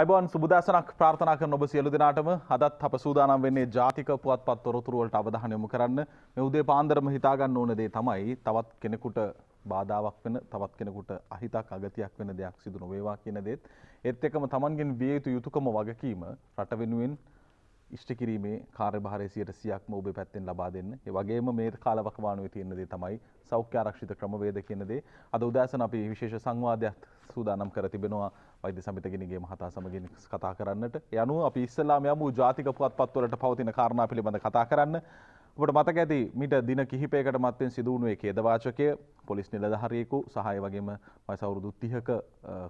අයිබන් සුබදසනක් ප්‍රාර්ථනා කරන ඔබ සියලු දෙනාටම අදත් අප සූදානම් වෙන්නේ ජාතික පුවත්පත් තොරතුරුවලට අවධානය යොමු කරන්න. මේ උදේ පාන්දරම හිතා ගන්න ඕන දේ තමයි තවත් කෙනෙකුට බාධාවක් වෙන තවත් කෙනෙකුට අහිතක් අගතියක් වෙන දෙයක් සිදු නොවේවා කියන දේත් ඒත් එක්කම Tamanගෙන් විය යුතු යුතුයකම වගකීම රට වෙනුවෙන් ඉෂ්ට කිරීමේ කාර්යභාරය 100%ක්ම ඔබේ පැත්තෙන් ලබා දෙන්න. ඒ වගේම මේ කාලවකවානුවේ තියෙන දේ තමයි සෞඛ්‍ය ආරක්ෂිත ක්‍රමවේද කියන දේ. අද උදෑසන අපි විශේෂ සංවාදයක් සූදානම් කර තිබෙනවා වෛද්‍ය සමිතගෙනගේ මහතා සමගින් කතා කරන්නට යනු අපි ඉස්සලාම යමු ජාතික පුවත්පත්වලට පවතින කාරණා පිළිබඳ කතා කරන්න. ඔබට මතක ඇති මිට දින කිහිපයකට මත්තෙන් සිදුවුණුවේ කේදවාචකය පොලිස් නිලධහරයෙකු සහය වගේම වයිසවුරුදු තිහක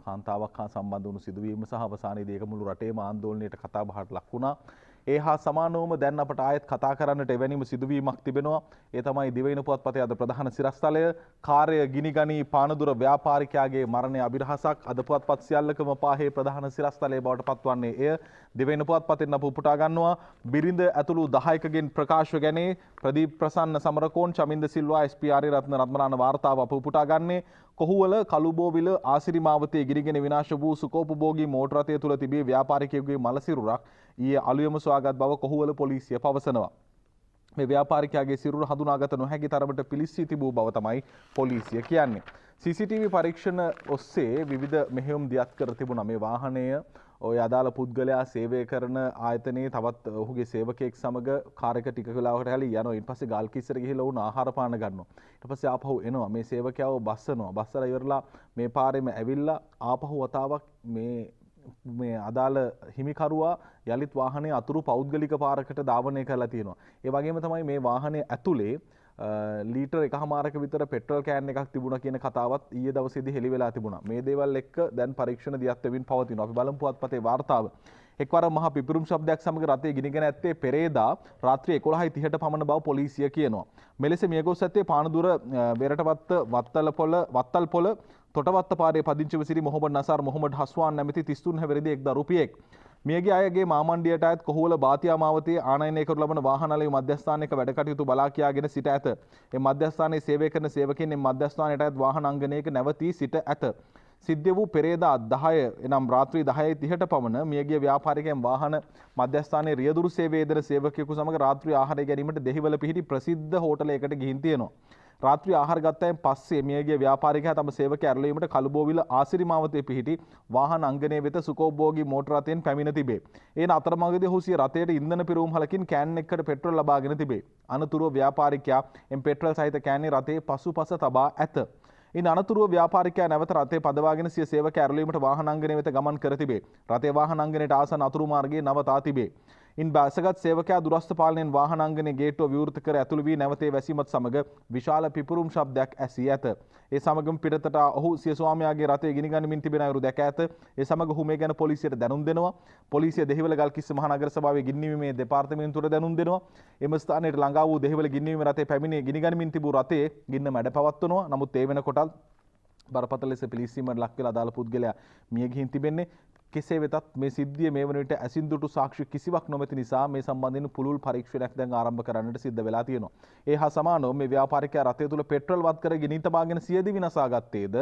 කාන්තාවක් හා සම්බන්ධ වුණු සිදුවීම සහ අවසානයේදේක මුළු රටේ ආන්දෝලනයට කතා බහට ලක් වුණා. ඒ හා සමානෝම දැන් අපට ආයත් කතා කරන්නට එවැනිම සිදුවීමක් තිබෙනවා ඒ තමයි දිවයින පුවත්පතේ අද ප්‍රධාන සිරස්තලය කාර්ය ගිනිගනී පානදුර ව්‍යාපාරිකයාගේ මරණය අභිරහසක් අද පුවත්පත් සියල්ලකම පාහේ ප්‍රධාන සිරස්තලය බවට පත්වන්නේ එය දෙවෙන පුවත් පතෙන් අප උපුටා ගන්නවා බිරිඳ ඇතුළු දහයකගෙන් ප්‍රකාශ ගැනේ ප්‍රදීප් ප්‍රසන්න සමරකෝන් චමින්ද සිල්වා ස්පර් රත්න රත්මනාන වාර්තාව අප උපුටා ගන්නේ කොහුවල කළුබෝවිල ආසිරිමාවතේ ගිරිගෙන විනාශ වූ සුකෝපභෝගී මෝටරතය තුළ තිබේ ව්‍යාපාරිකයගේ මලසිරුරක් ඊයේ අලුයම සොයාගත් බව කොහුවල පොලිසිය පවසනවා. මේ ව්‍යාපාරිකයාගේ සිරුර හඳුනාගත නොහැකි තරමට පිලිස්සී තිබූ බව තමයි පොලිසිය කියන්නේ. CCTV පරීක්ෂණ ඔස්සේ විවිධ මෙහෙයුම් දියත් කර තිබුණා මේ වාහනය ඔය අදාළ පුද්ගලයා සේවය කරන ආයතනයේ තවත් ඔහුගේ සේවකයෙක් සමග කාර් එක ටික වෙලාවකට හැලී යනවා. ඊට පස්සේ ගල් කිස්සර ගිහිල්ලා වුණ ආහාර පාන ගන්නවා. ඊට පස්සේ ආපහු එනවා. මේ සේවකයාව බස්සනවා. බස්සලා ඉවරලා මේ පාරේම ඇවිල්ලා ආපහු වතාවක් මේ මේ අදාළ හිමිකරුවා යළිත් වාහනය අතුරු පෞද්ගලික පාරකට ධාවනය කරලා තියෙනවා. ඒ වගේම තමයි මේ වාහනේ ඇතුලේ ලීටර් එක හමාරක විතර පෙට්‍රල් කෑන් එකක් තිබුණ කියන කතාවත් ඊයේ දවසේදී හෙළි වෙලා තිබුණා. මේ දේවල් එක්ක දැන් පරීක්ෂණ දියත් වෙමින් පවතිනවා. අපි බලමු පුවත්පතේ වාර්තාව. එක්වර මහ පිපුරුම් ශබ්දයක් සමග රථය ගිනිගෙන ඇත්තේ පෙරේදා රාත්‍රිය 11:30ට පමණ බව පොලිසිය කියනවා. මෙලෙස මියගොස් ඇත්තේ පානදුර වෙරටවත්ත වත්තල පොළ වත්තල් පොළ තොටවත්ත පාරේ පදිංචිව සිරි මොහොමඩ් නසර් මොහොමඩ් හස්වාන් නැමැති 33 හැවිරිදි එක් දරුපියෙක් මියගේ අයගේ මාමණ්ඩියට අයත් කොහොල බාතියා මාවතේ ආනයනය කරු ලබන වාහනාලය මධ්‍යස්ථානයක වැඩ කටයුතු බලා කියාගෙන සිට ඇත. ඒ මධ්‍යස්ථානයේ සේවය කරන සේවකයන් මේ මධ්‍යස්ථානයට අයත් වාහන අංගණයක නැවතී සිට ඇත. සිද්ධ වූ පෙරේදා 10 එනම් රාත්‍රී 10:30ට පමණ මියගිය ව්‍යාපාරිකයන් වාහන මධ්‍යස්ථානයේ රියදුරු සේවයේ දෙන සේවකයෙකු සමග රාත්‍රී ආහාරය ගැනීමට දෙහිවල පිහිටි ප්‍රසිද්ධ හෝටලයකට ගිහින් තියෙනවා. රාත්‍රී ආහාර ගත්තයින් පස්සේ මියගේ ව්‍යාපාරිකයා තම සේවක ඇරලීමට කළුබෝවිල ආසිරි මාවතේ පිහිටි වාහන අංගණය වෙත සුකෝභෝගී මෝටර රථයෙන් පැමිණ තිබේ. ඒන අතරමඟදී ඔහු සිය රථයට ඉන්ධන පිරවුම් හලකින් කෑන් එකකට පෙට්‍රල් ලබාගෙන තිබේ. අනතුරුව ව්‍යාපාරිකයා එම් පෙට්‍රල් සහිත කෑන්නේ රථයේ පසුපස තබා ඇත. ඉන් අනතුරුව ව්‍යාපාරිකයා නැවත රථේ පදවාගෙන සිය සේවක ඇරලීමට වාහනාංගණය වෙත ගමන් කර තිබේ. රථේ වාහනාංගණයට ආසන්න අතුරු මාර්ගයේ නවතා තිබේ. ඉන් බැසගත් සේවකයා දුරස්ථ පාලනයෙන් වාහනාංගනයේ ගේට්ටුව විවෘත කර ඇතුළු වී නැවතේ වැසීමත් සමග විශාල පිපුරුම් ශබ්දයක් ඇසී ඇත. ඒ සමගම පිටතට ඔහු සිය ස්වාමියාගේ රථය ගිනිගනිමින් තිබෙන අයුරු දැක ඇත. ඒ සමග ඔහු මේ ගැන පොලිසියට දැනුම් දෙනවා. පොලිසිය දෙහිවල ගල්කිස්ස මහනගර සභාවේ ගිනිවීමේ දෙපාර්තමේන්තුවට දැනුම් දෙනවා. එම ස්ථානයට ළඟා වූ දෙහිවල ගිනිවීම රථය පැමිණි ගිනිගනිමින් තිබූ රථයේ ගින්න මැඩ පවත්වනවා. නමුත් ඒ වෙනකොටත් බරපතල ලෙස පිලිස්සීමට ලක්වෙලා අදාළ පුද්ගලයා මිය ගිහින් තිබෙන්නේ කෙසේ වෙතත් මේ සිද්ධිය මේ වනට ඇසින්දුට සාක්ෂි කිසිවක් නොමැති නිසා මේ සම්බන්ධින් පුළුල් පරීක්ෂණයක් දැන් ආරම්භ කරන්නට සිද්ධ වෙලා තියෙනවා. ඒ හා සමානව මේ ව්‍යාපාරිකයා රථය තුළ පෙට්‍රල් වත් කර ගෙනී තබාගෙන සියදිවි නසා ගත්තේද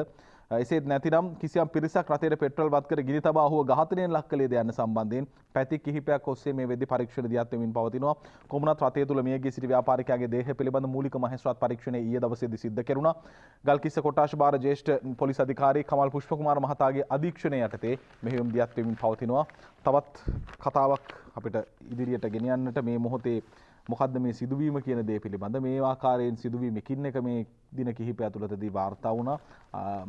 එසේ නැතිනම් කිසියම් පිරිසක් රතයට පෙට්‍රල් වත් කර ගිනි තබා ඔහුව ඝාතනයෙන් ලක් කළේද යන සම්බන්ධයෙන් පැති කිහිපයක් ඔස්සේ මේ වෙද්දී පරීක්ෂණ දියත් වෙමින් පවතිනවා. කොමුණත් රතය තුළ මියගිය සිටි ව්‍යාපාරිකයාගේ දේහය පිළිබඳ මූලික මහේස්ත්‍රාත් පරීක්ෂණය ඊයේ දවසේදී සිද්ධ කෙරුණා. ගල්කිස්ස කොටාෂ් බාර ජ්‍යෙෂ්ඨ පොලිස් අධිකාරී කමල් පුෂ්පකුමාර මහතාගේ අධීක්ෂණය යටතේ මෙහෙයුම් දියත් වෙමින් පවතිනවා. තවත් කතාවක් අපිට ඉදිරියට ගෙනියන්නට මේ මොහොතේ මොකද මේ සිදුවීම කියන දේ පිළිබඳ මේ ආකාරයෙන් සිදුවීම එකින් එක මේ දින කිහිපය ඇතුළතදී වාර්තා වුණා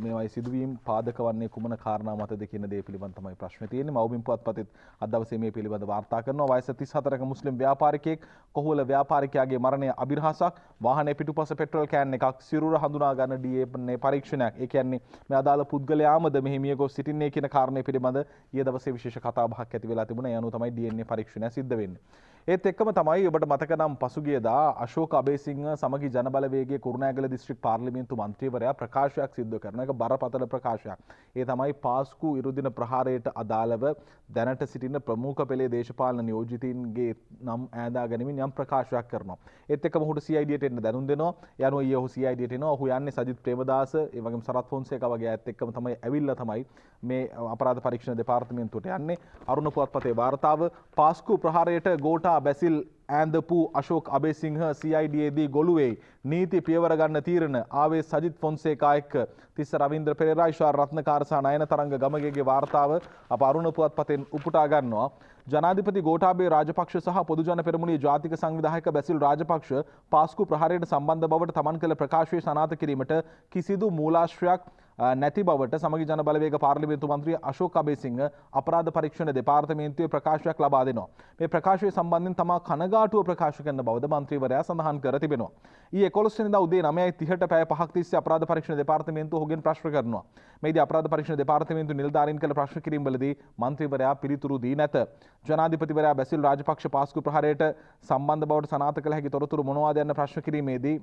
මේවයි සිදුවීම් පාදක වන්නේ කුමන කාරණා මතද කියන දේ පිළිබඳ තමයි ප්‍රශ්නේ තියෙන්නේ මව්බිම් පුවත්පතෙත් අද දවසේ මේ පිළිබඳ වාර්තා කරනවා වයස 34ක මුස්ලිම් ව්‍යාපාරිකයෙක් කොහොල ව්‍යාපාරිකයාගේ මරණය අභිරහසක් වාහනේ පිටුපස පෙට්‍රල් කෑන් එකක් සිරුර හඳුනා ගන්න DNA පරීක්ෂණයක් ඒ කියන්නේ මේ අදාළ පුද්ගලයාමද මෙහි මිය ගොස් සිටින්නේ කියන කාරණය පිළිබඳ ඊයේ දවසේ විශේෂ කතා බහක් ඇති වෙලා තිබුණා ඒ අනුව තමයි DNA පරීක්ෂණය සිද්ධ වෙන්නේ ඒත් එක්කම තමයි ඔබට මතකනම් පසුගියදා අශෝක අබේසිංහ සමගි ජනබලවේගේ කුරුණෑගල දිස්ත්‍රික් පාර්ලිමේන්තු මන්ත්‍රීවරයා ප්‍රකාශයක් සිද්ධ කරන එක බරපතල ප්‍රකාශයක්. ඒ තමයි පාස්කු ඉරුදින ප්‍රහාරයට අදාළව දැනට සිටින ප්‍රමුඛ පෙළේ දේශපාලන නියෝජිතීන්ගේ නම් ඈදා ගැනීමෙන් යම් ප්‍රකාශයක් කරනවා. ඒත් එක්කම ඔහුට CIDට එන්න දැනුම් දෙනවා. යනවා ඊයේ ඔහු CIDට එනවා. ඔහු යන්නේ සජිත් ප්‍රේමදාස, ඒ වගේම සරත් ෆොන්සේකා වගේ අයත් එක්කම තමයි ඇවිල්ලා තමයි මේ අපරාධ පරීක්ෂණ දෙපාර්තමේන්තුවට යන්නේ. අරුණ පුවත්පතේ වාර්තාව පාස්කු ප්‍රහාරයට ගෝඨා බැසිල් ඇන්දපු අශෝක් අබේසිංහ CIDයේදී ගොළුවෙයි නීති පියවර ගන්න තීරණ ආවේ සජිත් ෆොන්සේකා එක්ක තිස්ස රවින්ද්‍ර පෙරේරා ඉෂාර රත්නකාර සහ නයන තරංග ගමගේගේ වාර්තාව අප අරුණ පුවත්පතෙන් උපුටා ගන්නවා ජනාධිපති ගෝඨාභය රාජපක්ෂ සහ පොදුජන පෙරමුණේ ජාතික සංවිධායක බැසිල් රාජපක්ෂ පාස්කු ප්‍රහාරයට සම්බන්ධ බවට තමන් කළ ප්‍රකාශය සනාථ කිරීමට කිසිදු මූලාශ්‍රයක් නැති බවට සමග ජන බලවේග පාර්ලිමේන්තු මන්ත්‍රී අශෝක් අබේසිංහ අපරාධ පරීක්ෂණ දෙපාර්තමේන්තුවේ ප්‍රකාශයක් ලබා දෙනවා. මේ ප්‍රකාශය සම්බන්ධයෙන් තමා කනගාටුව ප්‍රකාශ කරන බවද මන්ත්‍රීවරයා සඳහන් කර තිබෙනවා. ඊයේ 11 වෙනිදා උදේ 9:30ට පැය 5ක් තිස්සේ අපරාධ පරීක්ෂණ දෙපාර්තමේන්තුව හොගෙන් ප්‍රශ්න කරනවා. මේදී අපරාධ පරීක්ෂණ දෙපාර්තමේන්තුව නිලධාරීන් කළ ප්‍රශ්න කිරීම්වලදී මන්ත්‍රීවරයා පිළිතුරු දී නැත. ජනාධිපතිවරයා බැසිල් රාජපක්ෂ පාස්කු ප්‍රහාරයට සම්බන්ධ බවට සනාථ කළ හැකි තොරතුරු මොනවාද යන්න ප්‍රශ්න කිරීමේදී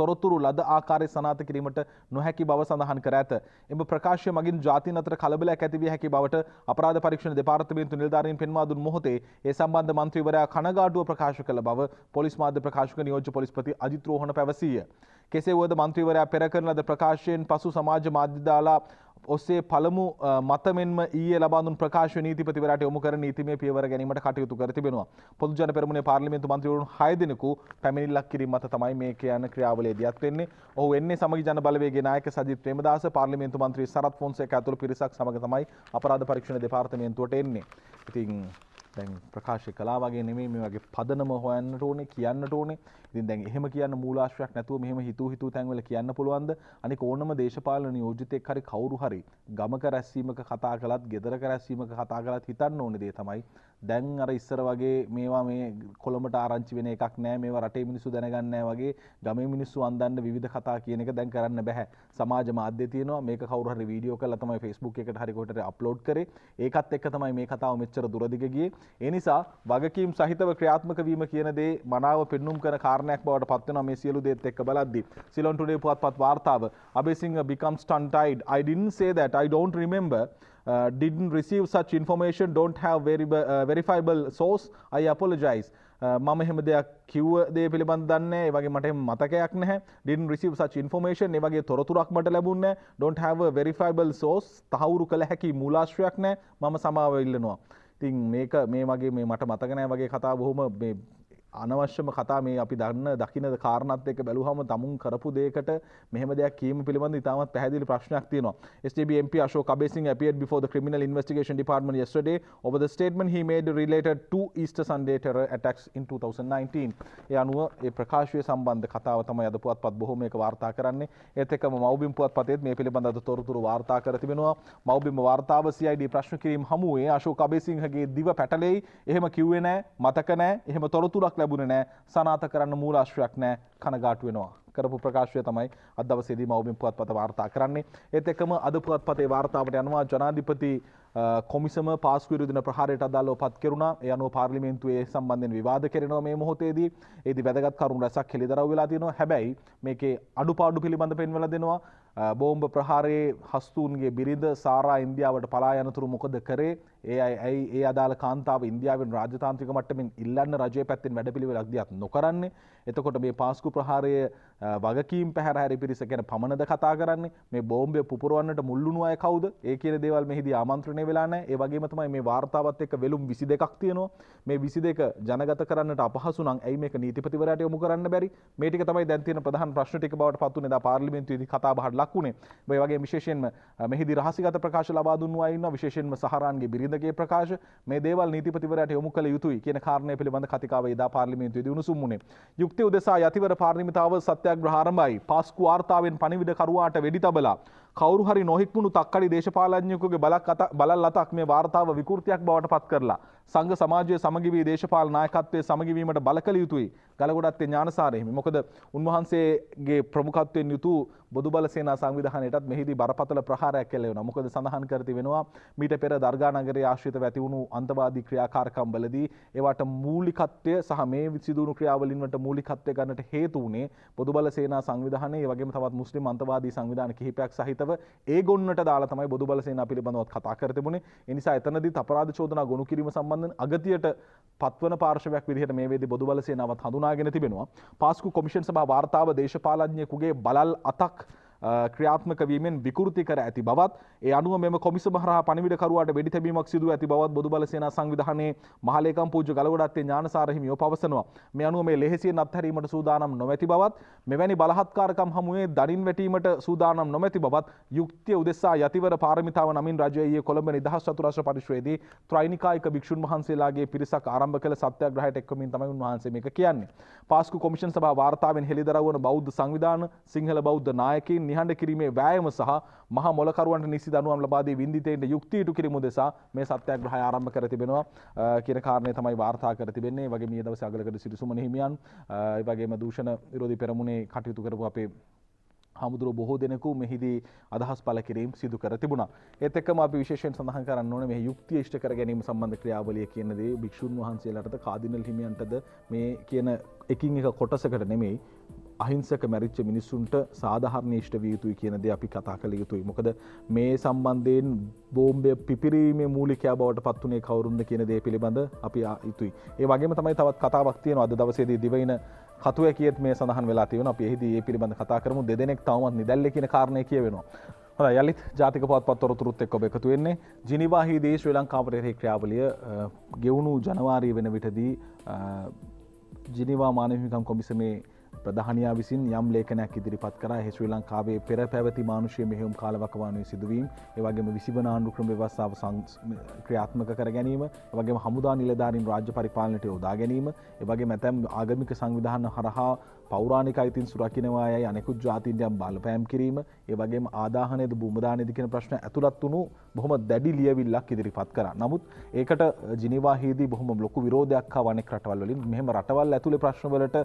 තොරතුරු ලද ආකාරය සනාත කිරීමට නොහැකි බව සඳහන් කර ඇත. එම ප්‍රකාශය මගින් ජාතින් අතර කලබලයක් ඇතිවිය හැකි බවට අපරාධ පරීක්ෂණ දෙපාර්තමේන්තු නිලධාරීන් පෙන්වා දුන් මොහොතේ ඒ සම්බන්ධ මන්ත්‍රීවරයා කනගාටුව ප්‍රකාශ කළ බව පොලිස් මාධ්‍ය ප්‍රකාශක නියෝජ්‍ය පොලිස්පති අජිත් රෝහණ පැවසීය. කෙසේ වුවද මන්ත්‍රීවරයා පෙර කරන ලද ප්‍රකාශයෙන් පසු සමාජ මාධ්‍ය දාලා ඔස්සේ පළමු මතමෙන්ම ඊ ලබඳු ප්‍රකාශ නීතිපතිවරට යොමු කර නීතිමේ පියවර ගැනීමට කටයුතු කර තිබෙනවා. පොදුජන පෙරමුණේ පාර්ලිමේන්තු මන්ත්‍රීවරුන් 6 දෙනෙකු පැමිණිල්ලක් කිරීම මත තමයි මේ කියන ක්‍රියාවලියදීත් වෙන්නේ. ඔහු එන්නේ සමගි ජන බලවේගයේ නායක සජිත් ප්‍රේමදාස පාර්ලිමේන්තු මන්ත්‍රී සරත් ෆොන්සේක ඇතුළු පිරිසක් සමග තමයි අපරාධ පරීක්ෂණ දෙපාර්තමේන්තුවට එන්නේ. ඉතින් දැන් ප්‍රකාශය කලා වගේ නෙමේ මේ වගේ පදනම හොයන්න ඕනේ කියන්න ඕනේ ඉතින් දැන් එහෙම කියන්න මූලාශ්‍රයක් නැතුව මෙහෙම හිතූ හිතූ තැන්වල කියන්න පුළුවන්ද අනික ඕනම දේශපාලන නියෝජිතයෙක් හරි කවුරු හරි ගමක රැස්වීමක කතා කළත් ගෙදරක රැස්වීමක කතා කළත් හිතන්න ඕනේ දේ තමයි දැන් අර ඉස්සර වගේ මේවා මේ කොළඹට ආරංචි වෙන එකක් නෑ මේවා රටේ මිනිස්සු දැනගන්නේ වගේ ගමේ මිනිස්සු අන්දන්න විවිධ කතා කියන එක දැන් කරන්න බෑ සමාජ මාධ්‍ය තියෙනවා මේක කවුරු හරි වීඩියෝ කරලා තමයි Facebook එකට හරි කොටට අප්ලෝඩ් කරේ ඒකත් එක්ක තමයි මේ කතාව මෙච්චර දුරදිග ගියේ ඒ නිසා වගකීම් සහිතව ක්‍රියාත්මක වීම කියන දේ මනාව පෙන්눔 කරන කාරණයක් බවට පත් වෙනවා මේ සියලු දේත් එක්ක බලද්දී සිලොන් ටුඩේ පුවත්පත් වාර්තාව Abeysinghe becomes tongue tied i didn't say that i don't remember uh, didn't receive such information, don't have very, uh, verifiable source, I apologize. Uh, මම එහෙම දෙයක් කිව්ව දේ පිළිබඳ දන්නේ ඒ වගේ මට මතකයක් නැහැ didn't receive such information ඒ වගේ තොරතුරක් මට ලැබුණේ don't have a verifiable source තහවුරු කළ හැකි මූලාශ්‍රයක් නැහැ මම සමාව ඉල්ලනවා ඉතින් මේක මේ වගේ මේ මට මතක නැහැ වගේ කතා බොහොම මේ අනවශ්‍යම කතා මේ අපි දන්න දකිනද කාරණත් එක බැලුහම තමුන් කරපු දේකට මෙහම දෙයක් කීම පිළිබඳ ඉතාමත් පැහැදිලි ප්‍රශ්නයක් තියෙනවා STBMP Ashok Abe Singh appeared before the criminal investigation department yesterday over the statement he made related to Easter Sunday terror attacks in 2019 ඒ අනුව ඒ ප්‍රකාශය සම්බන්ධ කතාව තමයි අද පුවත්පත් බොහොම එක වාර්තා කරන්නේ ඒත් එක්කම මව්බිම් පුවත්පතේත් මේ පිළිබඳ අද තොරතුරු වාර්තා කර තිබෙනවා මව්බිම් වාර්තාව CID ප්‍රශ්න කිරීම හමුවේ Ashok Abe Singh ගේ දිව පැටලෙයි එහෙම කිව්වේ නැහැ මතක නැහැ එහෙම තොරතුරක් ලැබුණ නෑ සනාත කරන්න මූලාශ්‍රයක් නෑ කනගාට වෙනවා. කරපු ප්‍රකාශය තමයි අදවසේදී මවබින් පුවත්පත වාර්තා කරන්නේ. ඒත් එකම අද පුවත්පතේ වාර්තාවට යනවා ජනාධිපති කොමිසම පාස්කු විරුද්ධන ප්‍රහාරයට අදාළව පත් කෙරුණා. ඒ අනුව පාර්ලිමේන්තුවේ සම්බන්ධයෙන් විවාද කෙරෙනවා මේ මොහොතේදී. ඒදී වැදගත් කරුණු රැසක් හෙළිදරව් වෙලා තියෙනවා. හැබැයි මේකේ අඩුපාඩු පිළිබඳ පෙන්වලා දෙනවා. බෝම්බ ප්‍රහාරයේ හස්තුූන්ගේ බිරිඳ සාරා ඉන්දියාවට පලා යනතුරු මොකද කරේ ඒ ඇයි ඒ අදාළ කාන්තාව ඉන්දියාවෙන් රාජතාන්ත්‍රික මට්ටමින් ඉල්ලන්න රජය පැත්තෙන් වැඩපිළිවෙලක් දියත් නොකරන්නේ. එතකොට මේ පාස්කු ප්‍රහාරය වගකීම් පැහැරහැරි පිරිස ගැන පමණද කතා කරන්නේ මේ බෝම්බය පුපුරුවන්නට මුල්ලුණු අය කවුද? ඒ කියන දේවල් මෙහිදී ආමන්ත්‍රණය වෙලා නැහැ. ඒ වගේම තමයි මේ වார்த்தාවත් එක්ක වෙලුම් 22ක් තියෙනවා. මේ 22 ජනගත කරන්නට අපහසු නම් ඇයි මේක නීතිපතිවරයාට යොමු කරන්න බැරි? මේ ටික තමයි දැන් තියෙන ප්‍රධාන ප්‍රශ්න ටික බවට පත් වුණේ දා පාර්ලිමේන්තුවේදී කතා බහට ලක් වුණේ. මේ වගේ විශේෂයෙන්ම මෙහිදී රහසිගත ප්‍රකාශ ලබා දුන්නු අය ඉන්නවා. විශේෂයෙන්ම සහරාන්ගේ බිරිඳ ගෝවින්දගේ ප්‍රකාශ මේ දේවල් නීතිපතිවරට යොමු කළ යුතුයි කියන කාරණය පිළිබඳ කතිකාව එදා පාර්ලිමේන්තුවේදී උණුසුම් වුණේ. යුක්ති උදෙසා යතිවර පාර්ලිමේන්තාව සත්‍යාග්‍රහ ආරම්භයි. පාස්කු වාර්තාවෙන් පණිවිඩකරුවාට වෙඩි තබලා කවුරු හරි නොහික්මුණු තක්කඩි දේශපාලඥයෙකුගේ බලක් බලල් අතක් මේ වාර්තාව විකෘතියක් බවට පත් කරලා සංඝ සමාජය සමගි වී දේශපාලන නායකත්වයේ සමගි වීමට බල කළ යුතුයි. ගලගොඩත්තේ ඥානසාර හිමි. මොකද උන්වහන්සේගේ ප්‍රමුඛත්වයෙන් යුතු බොදු බල සේනා සංවිධානයටත් මෙහිදී බරපතල ප්‍රහාරයක් කළ වෙනවා. මොකද සඳහන් කර තිබෙනවා මීට පෙර දර්ගා නගරයේ ආශ්‍රිතව ඇති වුණු අන්තවාදී ක්‍රියාකාරකම්වලදී ඒවට මූලිකත්වය සහ මේ සිදුණු ක්‍රියාවලින් වලට මූලිකත්වය ගන්නට හේතු වුණේ බොදු බල සේනා සංවිධානය, ඒ වගේම තවත් මුස්ලිම් අන්තවාදී සංවිධාන කිහිපයක් සහිතව ඒ ගොන්නට දාලා තමයි බොදු බල සේනා පිළිබඳව කතා කර තිබුණේ. ඒ නිසා එතනදීත් අපරාධ චෝදනා ගොනු කිරීම සම්බන්ධයෙන් අගතියට පත්වන පාර්ශවයක් විදිහට මේ වේදී බොදු බල සේනාවත් හඳුනාගෙන තිබෙනවා. පාස්කු කොමිෂන් සභා වාර්තාව දේශපාලඥයෙකුගේ බලල් අතක් ක්‍රියාත්මක වීමෙන් විකෘති කර ඇති බවත් ඒ අනුව මෙම කොමිසම හරහා පණිවිඩකරුවාට වෙඩි තැබීමක් සිදුව ඇති බවත් බොදුබල සේනා සංවිධානයේ මහලේකම් පූජ්‍ය ගලවඩත්තේ ඥානසාර හිමියෝ පවසනවා. මේ අනුව මේ ලෙහෙසියෙන් අත්හැරීමට සූදානම් නොමැති බවත් මෙවැනි බලහත්කාරකම් හමුවේ දඩින් වැටීමට සූදානම් නොමැති බවත් යුක්තිය උදෙසා යතිවර පාරමිතාව නමින් රජය ඊයේ කොළඹ නිදහස් චතුරාශ්‍ර පරිශ්‍රයේදී ත්‍රෛනිකායික භික්ෂුන් වහන්සේලාගේ පිරිසක් ආරම්භ කළ සත්‍යාග්‍රහයට එක්වමින් තමයි උන්වහන්සේ මේක කියන්නේ. පාස්කු කොමිෂන් සභා වාර්තාවෙන් හෙළිදරව් වන බෞද්ධ සංවිධාන සිංහල බෞද්ධ නායකයින් නිහඬ කිරීමේ වෑයම සහ මහා මොලකරුවන්ට නිසි දනුවම් ලබා දී වින්දිතයින්ට යුක්තියට කිරීම උදෙසා මේ සත්‍යාග්‍රහය ආරම්භ කර තිබෙනවා කියන කාරණය තමයි වාර්තා කර තිබෙන්නේ. ඒ වගේම ඊයේ දවසේ අගලකට සිරිසුමන හිමියන් ඒ වගේම දූෂණ විරෝධී පෙරමුණේ කටයුතු කරපු අපේ හමුදුරුව බොහෝ දෙනෙකු මෙහිදී අදහස් පල කිරීම් සිදු කර තිබුණා. ඒත් එක්කම අපි විශේෂයෙන් සඳහන් කරන්න ඕනේ මේ යුක්තිය ඉෂ්ට කර ගැනීම සම්බන්ධ ක්‍රියාවලිය කියන දේ භික්ෂුන් වහන්සේලාටද කාදිනල් හිමියන්ටද මේ කියන එකින් එක කොටසකට නෙමෙයි අහිංසක මැරිච්ච මිනිස්සුන්ට සාධහරණේෂ්ට විය යුතුයි කියනද අපි කතා කළ යුතුයි මොකද මේ සම්බන්ධයෙන් බෝම්බය පිපිරීමේ මූලිකයා බවට පත්වනේ කවරුන්ද කියන දේ පිළිබඳ අපි යුතුයි ඒ වගේ තමයි තවත් කතාවක්තියන අද දවසේද දිවයින කතුව කියත් මේ සහන් වෙලා තියවන පෙහිදී පිළිබඳ කතා කරමු දෙනෙක් තවත් නිදැල්ල කියන කාරණය කියවෙනවා යලිත් ජාතික පත් පත්තොරතුරුත් එක් ඔබ එකතු වෙන්නේ ජිනිවාහි දේ ශ්‍රී ලංකාපරෙහි ක්‍රියාවලිය ගෙවුණු ජනවාරී වෙන විටදී ජිනිවා මානවිකම් කොමිසමේ ප්‍රධානයා විසින් යම් ලේඛනයක් ඉදිරිපත් කර හෙස්වී ලංකාවේ පෙර පැවති මානුෂය මෙහෙුම් කාලවකවානුවේ සිදුවීම් ඒවගේම විසිබනාණ්ඩු ක්‍රම වස්සාාව ක්‍රියාත්මක කර ගැනීම වගේ හමුදා නිලධාරින් රාජ්‍ය පරිපාලනට යොදා ගැනීම ඒවගේ මැතැම් ආගමික සංවිධාන හරහා පෞරාණික අයිතින් සුරකිනවායයි අනෙකුත් ජාතින්ටයම් බලපෑම් කිරීම ඒවගේ ආදාහනයද බූමදානයදිකෙන ප්‍රශ්න ඇතුළත් වුණු බොහොම දැඩි ලියවිල්ලක් ඉදිරිපත් කර නමුත් ඒකට ජිනිවාහිදී බොහොම ලොකු විරෝධයක් වන රටවල්ලින් මෙහම රටවල් ඇතුළ ප්‍රශ්නවලට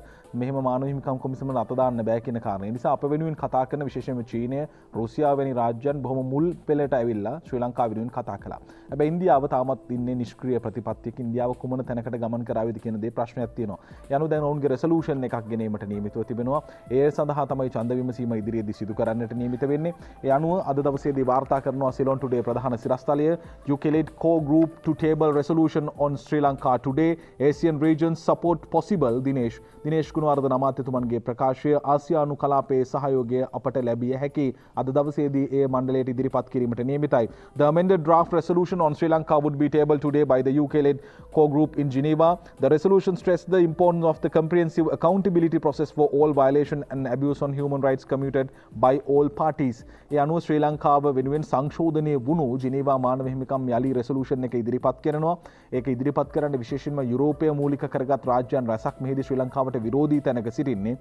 මෙහම මානහිමිකම් කොමිසම අතදාන්න බෑකින කාරණය නිසා අප වෙනුවෙන් කතා කරන විශේෂම චීනය රුසියාවනි රාජ්‍යන් බොහොම මුල් පෙළට ඇවිල්ලා ශ්‍රී ලංකා විරුවෙන් කතා කලා ඇබ ඉන්දියාව තාමත් ඉන්න නිෂ්ක්‍රිය ප්‍රතිපත්තියක ඉන්දියාව කුමන තැනකට ගමන් කරවිද කියනදේ ප්‍රශ්නයක් තියෙනවා යනු දැන් ඔවන්ගේ රෙසලූෂන් එකක් ගෙනීමට නීමිතව තිබෙනවා ඒ සඳහා තමයි චන්දවිමසීම ඉදිරියේදි සිදු කරන්නට නීමිත වෙන්නේ යනුව අද දවසේ වාර්තා කරනවා සිලොන්ටුඩේ ප්‍රධාන සිරස්ථලය UKLID Core Group to Table Resolution on Sri Lanka today ASEAN region support possible Dinesh Dinesh Gunawardena අමාත්‍යතුමන්ගේ ප්‍රකාශය ආසියානු කලාපයේ සහයෝගය අපට ලැබිය හැකි අද දවසේදී ඒ මණ්ඩලයට ඉදිරිපත් කිරීමට නියමිතයි. The amended draft resolution on Sri Lanka would be tabled today by the UK-led core group in Geneva. The resolution stressed the importance of the comprehensive accountability process for all violation and abuse on human rights committed by all parties. ඒ අනුව ශ්‍රී ලංකාව වෙනුවෙන් සංශෝධනය වුණු වූ Geneva මානව හිමිකම් යළි resolution එක ඉදිරිපත් කරනවා ඒක ඉදිරිපත් කරන්න විශේෂෙන්ම යුරෝපය මූලික කරගත් රාජ්‍යන් රැසක් මෙහිදි ශ්‍රී ලංකාවට විරෝධී තැනක සිටින්නේ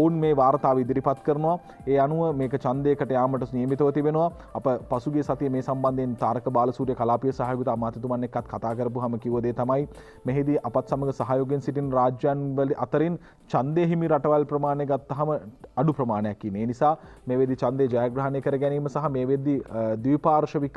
ඔවුන් මේ වාර්තාව ඉදිරිපත් කරනවා ඒ අනුව මේක චන්දයකට යාමට නියමිතව තිබෙනවා අප පසුගේ සතිය මේ සම්බන්ධයෙන් තාරක බාලසූරය කලාපිය සහයකුත අමාතතුමන් එකත් කතා කරපු හම කිවදේ තමයි මෙහිදී අපත් සමඟ සහයෝගෙන් සිටින් රාජ්‍යන්වල අතරින් චන්දය හිමි රටවල් ප්‍රමාණය ගත්තහම අඩු ප්‍රමාණයක් නේ නිසා මේ වෙදි චන්දය ජයග්‍රහණය කර ගැනීම සහ මේ වෙද්දි දවිපාර්ශවික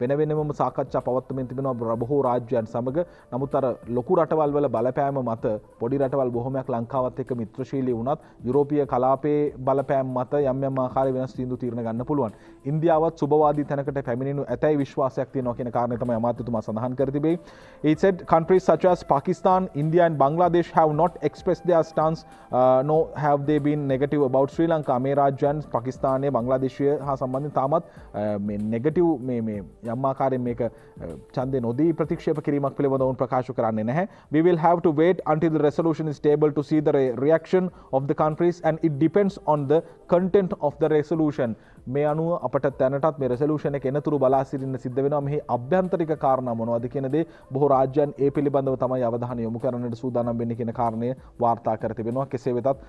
වෙන වෙනම සාකච්ඡා පවත්තමින් තිබෙනවා බොහෝ රාජ්‍යයන් සමඟ නමුත් අර ලොකු රටවල් වල බලපෑම මත පොඩි රටවල් බොහොමයක් ලංකාවත් එක මිත්‍රශීලී වුණත් යුරෝපිය කලාපේ බලපෑම් මත යම්යම් ආකාර වෙනස් තීන්දු තීරණ ගන්න පුළුවන් ඉන්දියාවත් සුබවාදී තැනකට පැමිණෙනු ඇතැයි විශ්වාසයක් තියෙනවා කියන කාරණය තමයි අමාත්‍යතුමා සඳහන් කර තිබේ it said countries such as Pakistan, India and Bangladesh have not expressed their stance uh, no have they been negative about Sri Lanka මේ රාජ්‍යයන් පකිස්ානය බංගලාදේශය හා සම්බන්ධ තාමත් නෙගටව් uh, යම්මාකාරයෙන් මේක චන්දය නොදී ප්‍රතික්ෂප කිරීමක් පිළිබඳවන් ප්‍රකාශ කරන්නේ නැහැ. We will have to wait until the resolution is stable to see the reaction of the countries and it depends on the content of the resolution. මේ අනුව අපට තැනටත් මේ රෙසලූෂණ කෙනතුරු බලාසිරන්න සිද්ධ වෙනවා මෙහි අභ්‍යන්තරික කාරණ මොනවද කියනද බොහෝ රාජ්‍යන් ඒ පිළිබඳව තමයි අවධාන යොමු කරන්නට සූදානම් වෙන්න කියන කාරණය වාර්තා කර තිබෙනවා කෙසේ වෙතත්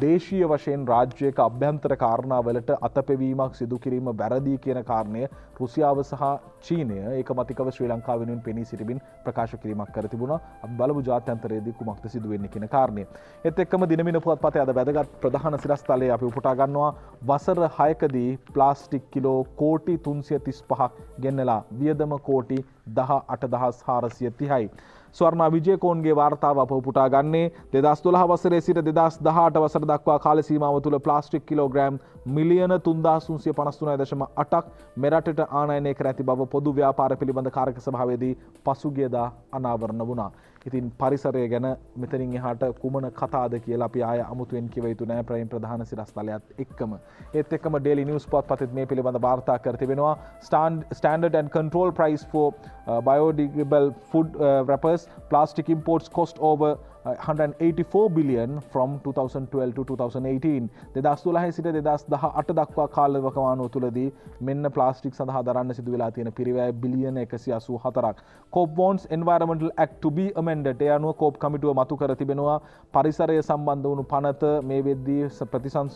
දේශීය වශයෙන් රාජ්‍යයක අභ්‍යන්තර කාරණාවලට අතපෙවීමක් සිදුකිරීම බැරදී කියන කාරණය රුසියාව සහ චීනය ඒක මතිකව ශ්‍රී ලංකා වෙනුවෙන් පෙනී සිටිබින් ප්‍රකාශ කිරීමක් කර තිබුණා බලපු ජාත්‍යන්තරයේදී කුමක්ද සිදුවෙන්නේ කියන කාරණය. එත් එක්කම දිනමින පුවත් පතේ අද වැදගත් ප්‍රධාන සිරස්තලයේ අපි උපුටා ගන්නවා වසර 6කදී ප්ලාස්ටික් කිලෝ කෝටි තුන්සිය තිස් පහක් ගෙන්නලා වියදම කෝටි දහ අටදහස් හාරසිය තිහයි. ස්වර්ණ විජයකෝන්ගේ වාර්තාව අප පුටා ගන්නේ දෙදස් තුළ වසරේ සිට දෙදස් දහට වසර දක්වා කාලසීමාව තුළ ප්ලාස්ටික් කිලෝග්‍රම් මිලියන තුන්දාසුන්සිය පනස්තුනයි දශම අටක් මෙරටට ආනයනය කර ඇති බව පොදු ව්‍යාපාර පිළිබඳ කාරක සභාවේදී පසුගියදා අනාවරණ වුණා. ඉතින් පරිසරය ගැන මෙතනින් එහාට කුමන කතාද කියලා අපි ආය අමුතුවෙන් කිවයුතු නෑ ප්‍රයිම් ප්‍රධාන සිරස්ථලයක්ත් එක්කම ඒත් එක්ම ඩෙලි නිවස් පොත් පතිත් මේ පිළිබඳ වාර්තා කර තිබෙනවා ස්ටන්ඩ න් කන්ටරෝල් ප්‍රයිස් ෝ biodegradable food wrappers plastic imports cost over 184 billion from 2012 to 2018 දෙදස් තුළහ සිට දෙදස් දහ අට දක්වා කාලවකවානෝ තුළදී මෙන්න ප්ලාස්ටික් සඳහ දරන්න සිදු වෙලා තියෙන පිරිවෑ බිලියන එකසි අසූ හතරක් කෝබ්බෝන්ස් එන්වර්මටල් ඇක්ටබ අමෙන්ඩට යනුව කෝප් කමිටුව මතු කර තිබෙනවා පරිසරය සම්බන්ධ වුණු පනත මේ වෙද්දී ප්‍රතිසංස්